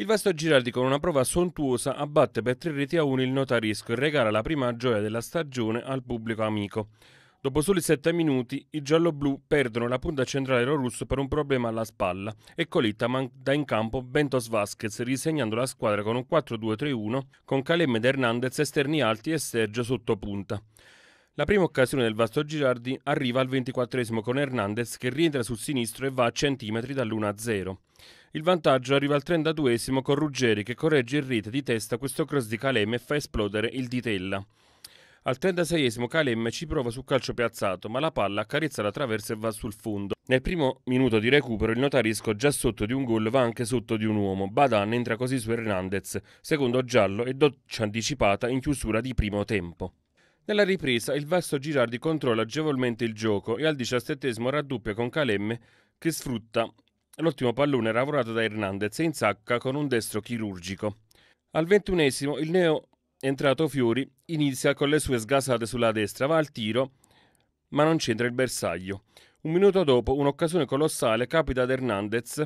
Il Vasto Giraldi con una prova sontuosa abbatte per tre reti a uno il Notarisco e regala la prima gioia della stagione al pubblico amico. Dopo soli 7 minuti, i gialloblu perdono la punta centrale rorusso per un problema alla spalla e Colitta manda in campo Bentos Vasquez, risegnando la squadra con un 4-2-3-1 con Calem ed Hernandez esterni alti e Sergio sotto punta. La prima occasione del Vasto Girardi arriva al 24 con Hernandez che rientra sul sinistro e va a centimetri dall'1-0. Il vantaggio arriva al 32 con Ruggeri che corregge in rete di testa questo cross di Calem e fa esplodere il Ditella. Al 36 Calem ci prova su calcio piazzato, ma la palla accarezza la traversa e va sul fondo. Nel primo minuto di recupero il notarisco già sotto di un gol va anche sotto di un uomo. Badan entra così su Hernandez, secondo giallo e doccia anticipata in chiusura di primo tempo. Nella ripresa il Vasto Girardi controlla agevolmente il gioco e al diciassettesimo raddoppia con Calemme che sfrutta l'ottimo pallone lavorato da Hernandez e insacca con un destro chirurgico. Al ventunesimo il neo entrato Fiori inizia con le sue sgasate sulla destra, va al tiro ma non c'entra il bersaglio. Un minuto dopo un'occasione colossale capita ad Hernandez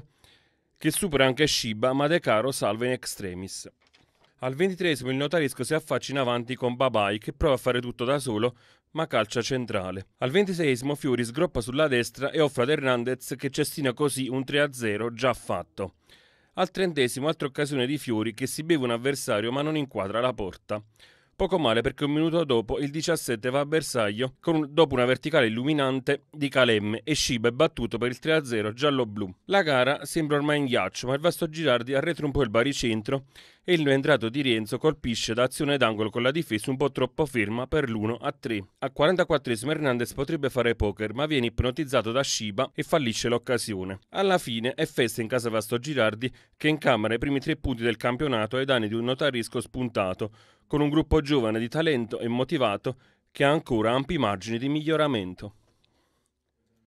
che supera anche Shiba ma De Caro salva in extremis. Al ventitresimo il notarisco si affaccia in avanti con Babai che prova a fare tutto da solo ma calcia centrale. Al ventiseiesimo Fiori sgroppa sulla destra e offre ad Hernandez che cestina così un 3-0 già fatto. Al trentesimo altra occasione di Fiori che si beve un avversario ma non inquadra la porta. Poco male perché un minuto dopo il 17 va a bersaglio un, dopo una verticale illuminante di Calemme e Sciba è battuto per il 3-0 giallo-blu. La gara sembra ormai in ghiaccio ma il vasto Girardi arretra un po' il baricentro e il entrato di Rienzo colpisce da azione d'angolo con la difesa un po' troppo ferma per l'1-3. Al 44esimo Hernandez potrebbe fare poker ma viene ipnotizzato da Sciba e fallisce l'occasione. Alla fine è festa in casa Vasto Girardi che incamera i primi tre punti del campionato ai danni di un notarisco spuntato con un gruppo giovane di talento e motivato che ha ancora ampi margini di miglioramento.